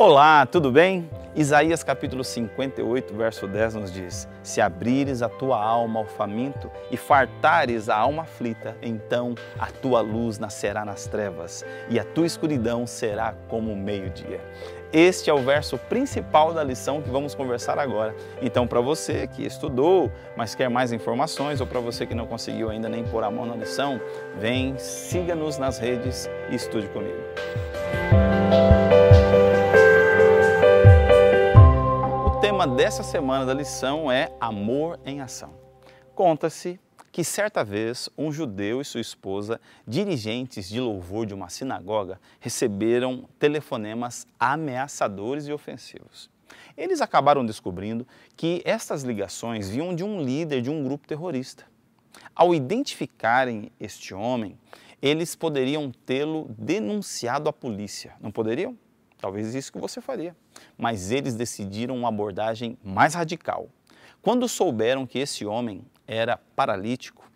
Olá, tudo bem? Isaías capítulo 58, verso 10 nos diz: Se abrires a tua alma ao faminto e fartares a alma aflita, então a tua luz nascerá nas trevas e a tua escuridão será como o meio-dia. Este é o verso principal da lição que vamos conversar agora. Então, para você que estudou, mas quer mais informações, ou para você que não conseguiu ainda nem pôr a mão na lição, vem, siga-nos nas redes e estude comigo. tema dessa semana da lição é Amor em Ação. Conta-se que certa vez um judeu e sua esposa, dirigentes de louvor de uma sinagoga, receberam telefonemas ameaçadores e ofensivos. Eles acabaram descobrindo que estas ligações vinham de um líder de um grupo terrorista. Ao identificarem este homem, eles poderiam tê-lo denunciado à polícia. Não poderiam? Talvez isso que você faria mas eles decidiram uma abordagem mais radical. Quando souberam que esse homem era paralítico,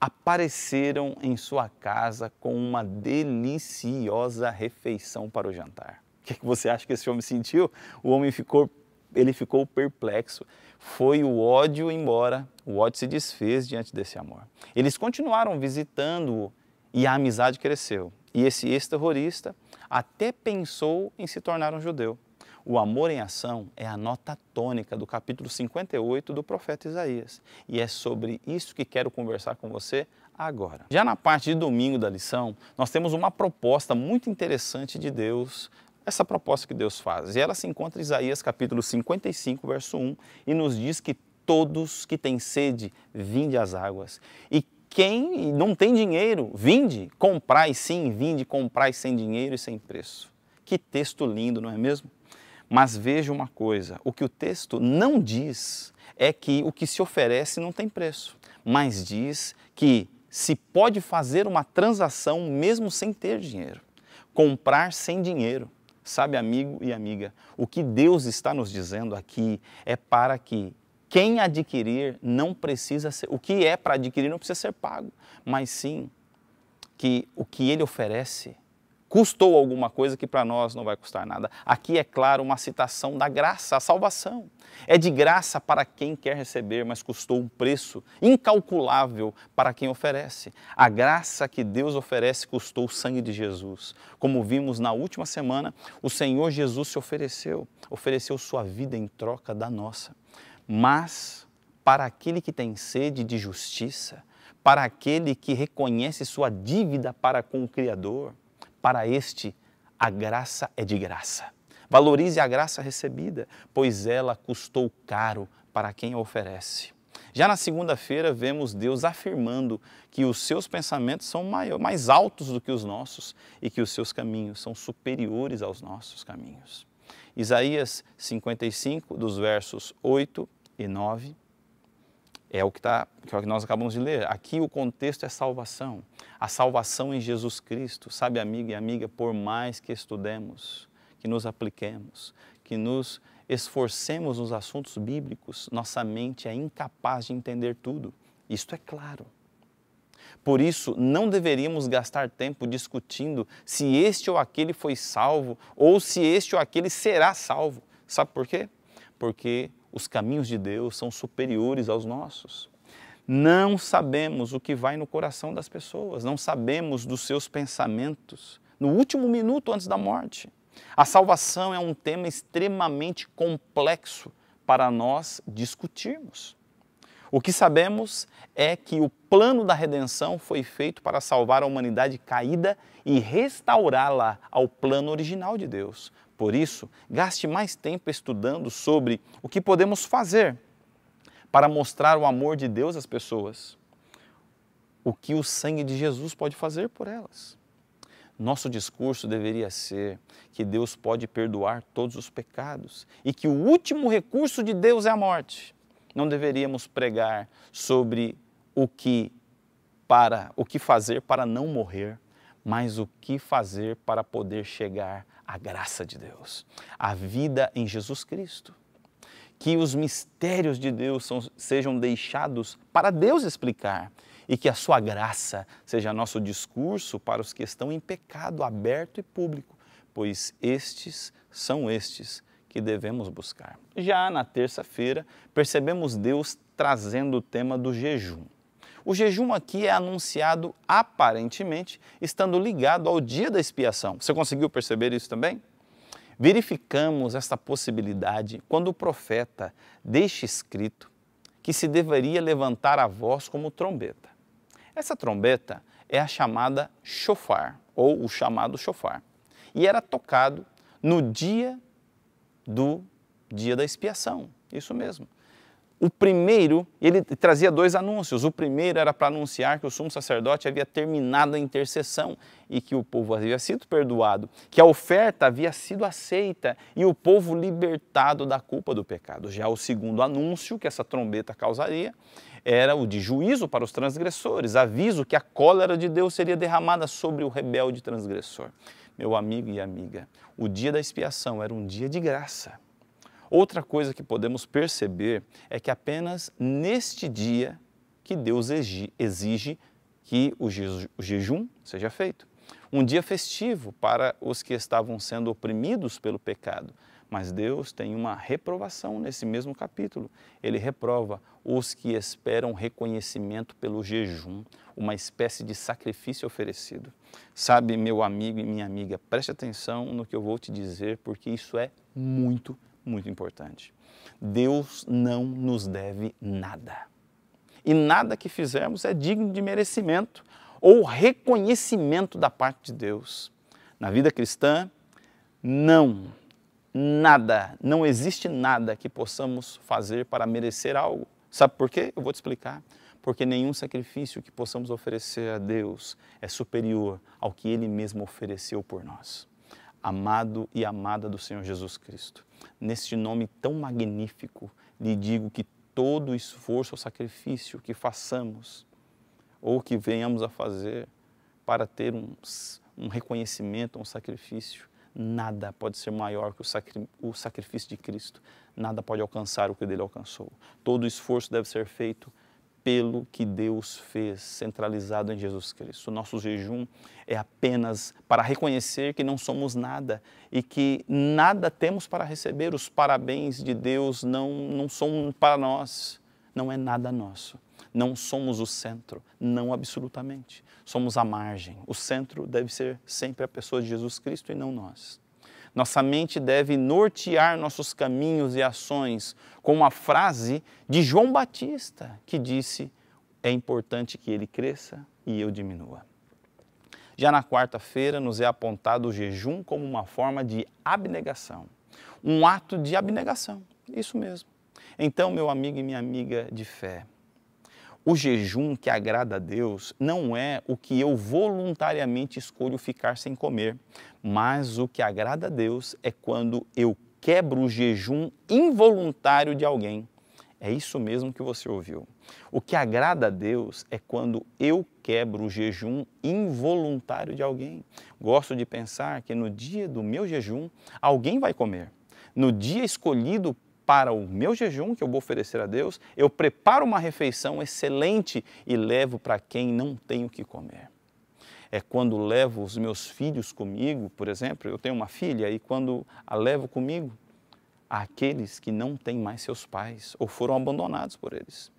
apareceram em sua casa com uma deliciosa refeição para o jantar. O é que você acha que esse homem sentiu? O homem ficou, ele ficou perplexo. Foi o ódio embora, o ódio se desfez diante desse amor. Eles continuaram visitando-o e a amizade cresceu. E esse ex-terrorista até pensou em se tornar um judeu. O amor em ação é a nota tônica do capítulo 58 do profeta Isaías. E é sobre isso que quero conversar com você agora. Já na parte de domingo da lição, nós temos uma proposta muito interessante de Deus essa proposta que Deus faz. E ela se encontra em Isaías capítulo 55, verso 1, e nos diz que todos que têm sede, vinde às águas. E quem não tem dinheiro, vinde, comprai sim, vinde, comprai sem dinheiro e sem preço. Que texto lindo, não é mesmo? Mas veja uma coisa: o que o texto não diz é que o que se oferece não tem preço, mas diz que se pode fazer uma transação mesmo sem ter dinheiro, comprar sem dinheiro. Sabe, amigo e amiga, o que Deus está nos dizendo aqui é para que quem adquirir não precisa ser, o que é para adquirir não precisa ser pago, mas sim que o que ele oferece custou alguma coisa que para nós não vai custar nada. Aqui é claro uma citação da graça, a salvação. É de graça para quem quer receber, mas custou um preço incalculável para quem oferece. A graça que Deus oferece custou o sangue de Jesus. Como vimos na última semana, o Senhor Jesus se ofereceu, ofereceu sua vida em troca da nossa. Mas para aquele que tem sede de justiça, para aquele que reconhece sua dívida para com o Criador, para este a graça é de graça. Valorize a graça recebida, pois ela custou caro para quem a oferece. Já na segunda-feira, vemos Deus afirmando que os seus pensamentos são maior, mais altos do que os nossos e que os seus caminhos são superiores aos nossos caminhos. Isaías 55, dos versos 8 e 9. É o que, tá, que é o que nós acabamos de ler. Aqui o contexto é salvação. A salvação em Jesus Cristo. Sabe, amiga e amiga, por mais que estudemos, que nos apliquemos, que nos esforcemos nos assuntos bíblicos, nossa mente é incapaz de entender tudo. Isto é claro. Por isso, não deveríamos gastar tempo discutindo se este ou aquele foi salvo ou se este ou aquele será salvo. Sabe por quê? Porque os caminhos de Deus são superiores aos nossos. Não sabemos o que vai no coração das pessoas, não sabemos dos seus pensamentos. No último minuto antes da morte, a salvação é um tema extremamente complexo para nós discutirmos. O que sabemos é que o plano da redenção foi feito para salvar a humanidade caída e restaurá-la ao plano original de Deus, por isso, gaste mais tempo estudando sobre o que podemos fazer para mostrar o amor de Deus às pessoas, o que o sangue de Jesus pode fazer por elas. Nosso discurso deveria ser que Deus pode perdoar todos os pecados e que o último recurso de Deus é a morte. Não deveríamos pregar sobre o que para o que fazer para não morrer, mas o que fazer para poder chegar a graça de Deus, a vida em Jesus Cristo. Que os mistérios de Deus são, sejam deixados para Deus explicar e que a sua graça seja nosso discurso para os que estão em pecado aberto e público, pois estes são estes que devemos buscar. Já na terça-feira, percebemos Deus trazendo o tema do jejum. O jejum aqui é anunciado aparentemente estando ligado ao dia da expiação. Você conseguiu perceber isso também? Verificamos esta possibilidade quando o profeta deixa escrito que se deveria levantar a voz como trombeta. Essa trombeta é a chamada chofar, ou o chamado chofar, e era tocado no dia do dia da expiação, isso mesmo. O primeiro, ele trazia dois anúncios. O primeiro era para anunciar que o sumo sacerdote havia terminado a intercessão e que o povo havia sido perdoado, que a oferta havia sido aceita e o povo libertado da culpa do pecado. Já o segundo anúncio que essa trombeta causaria era o de juízo para os transgressores, aviso que a cólera de Deus seria derramada sobre o rebelde transgressor. Meu amigo e amiga, o dia da expiação era um dia de graça Outra coisa que podemos perceber é que apenas neste dia que Deus exige que o jejum seja feito. Um dia festivo para os que estavam sendo oprimidos pelo pecado. Mas Deus tem uma reprovação nesse mesmo capítulo. Ele reprova os que esperam reconhecimento pelo jejum, uma espécie de sacrifício oferecido. Sabe, meu amigo e minha amiga, preste atenção no que eu vou te dizer, porque isso é muito muito importante. Deus não nos deve nada. E nada que fizermos é digno de merecimento ou reconhecimento da parte de Deus. Na vida cristã, não, nada, não existe nada que possamos fazer para merecer algo. Sabe por quê? Eu vou te explicar. Porque nenhum sacrifício que possamos oferecer a Deus é superior ao que Ele mesmo ofereceu por nós amado e amada do Senhor Jesus Cristo. Neste nome tão magnífico, lhe digo que todo esforço ou sacrifício que façamos ou que venhamos a fazer para ter um, um reconhecimento, um sacrifício, nada pode ser maior que o, sacri, o sacrifício de Cristo, nada pode alcançar o que dele alcançou. Todo esforço deve ser feito pelo que Deus fez, centralizado em Jesus Cristo. O nosso jejum é apenas para reconhecer que não somos nada e que nada temos para receber. Os parabéns de Deus não, não são para nós, não é nada nosso. Não somos o centro, não absolutamente. Somos a margem. O centro deve ser sempre a pessoa de Jesus Cristo e não nós. Nossa mente deve nortear nossos caminhos e ações com a frase de João Batista, que disse: É importante que ele cresça e eu diminua. Já na quarta-feira, nos é apontado o jejum como uma forma de abnegação, um ato de abnegação, isso mesmo. Então, meu amigo e minha amiga de fé, o jejum que agrada a Deus não é o que eu voluntariamente escolho ficar sem comer, mas o que agrada a Deus é quando eu quebro o jejum involuntário de alguém. É isso mesmo que você ouviu. O que agrada a Deus é quando eu quebro o jejum involuntário de alguém. Gosto de pensar que no dia do meu jejum, alguém vai comer. No dia escolhido para o meu jejum que eu vou oferecer a Deus, eu preparo uma refeição excelente e levo para quem não tem o que comer. É quando levo os meus filhos comigo, por exemplo, eu tenho uma filha e quando a levo comigo, aqueles que não têm mais seus pais ou foram abandonados por eles.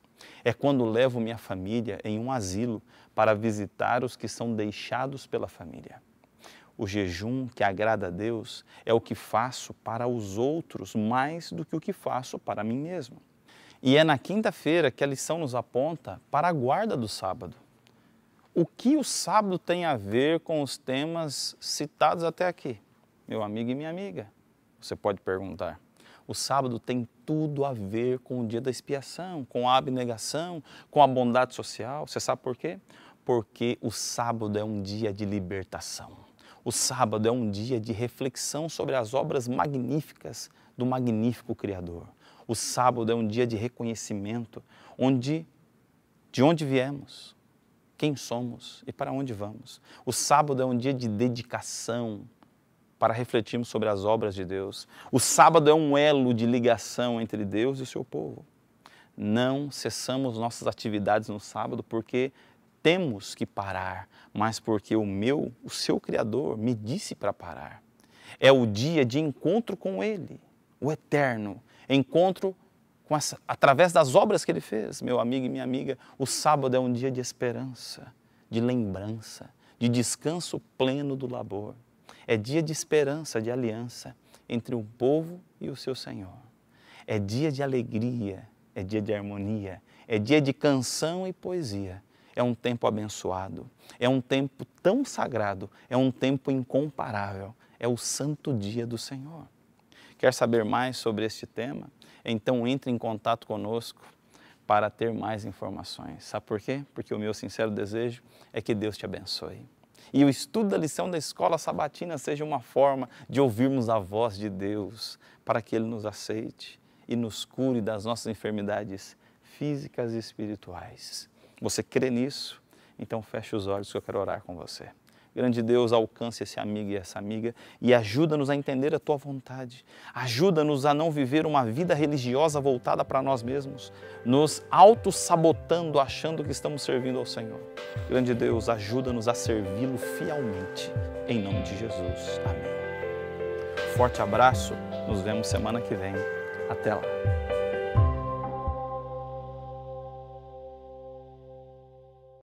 É quando levo minha família em um asilo para visitar os que são deixados pela família. O jejum que agrada a Deus é o que faço para os outros mais do que o que faço para mim mesmo. E é na quinta-feira que a lição nos aponta para a guarda do sábado. O que o sábado tem a ver com os temas citados até aqui? Meu amigo e minha amiga, você pode perguntar. O sábado tem tudo a ver com o dia da expiação, com a abnegação, com a bondade social. Você sabe por quê? Porque o sábado é um dia de libertação. O sábado é um dia de reflexão sobre as obras magníficas do magnífico Criador. O sábado é um dia de reconhecimento, onde de onde viemos, quem somos e para onde vamos. O sábado é um dia de dedicação para refletirmos sobre as obras de Deus. O sábado é um elo de ligação entre Deus e o seu povo. Não cessamos nossas atividades no sábado porque temos que parar, mas porque o meu, o seu Criador, me disse para parar. É o dia de encontro com Ele, o eterno, encontro as, através das obras que Ele fez. Meu amigo e minha amiga, o sábado é um dia de esperança, de lembrança, de descanso pleno do labor. É dia de esperança, de aliança entre o povo e o seu Senhor. É dia de alegria, é dia de harmonia, é dia de canção e poesia é um tempo abençoado, é um tempo tão sagrado, é um tempo incomparável, é o santo dia do Senhor. Quer saber mais sobre este tema? Então entre em contato conosco para ter mais informações. Sabe por quê? Porque o meu sincero desejo é que Deus te abençoe. E o estudo da lição da escola sabatina seja uma forma de ouvirmos a voz de Deus para que Ele nos aceite e nos cure das nossas enfermidades físicas e espirituais. Você crê nisso? Então feche os olhos que eu quero orar com você. Grande Deus, alcance esse amigo e essa amiga e ajuda-nos a entender a tua vontade. Ajuda-nos a não viver uma vida religiosa voltada para nós mesmos, nos auto-sabotando, achando que estamos servindo ao Senhor. Grande Deus, ajuda-nos a servi-lo fielmente. Em nome de Jesus. Amém. Forte abraço. Nos vemos semana que vem. Até lá.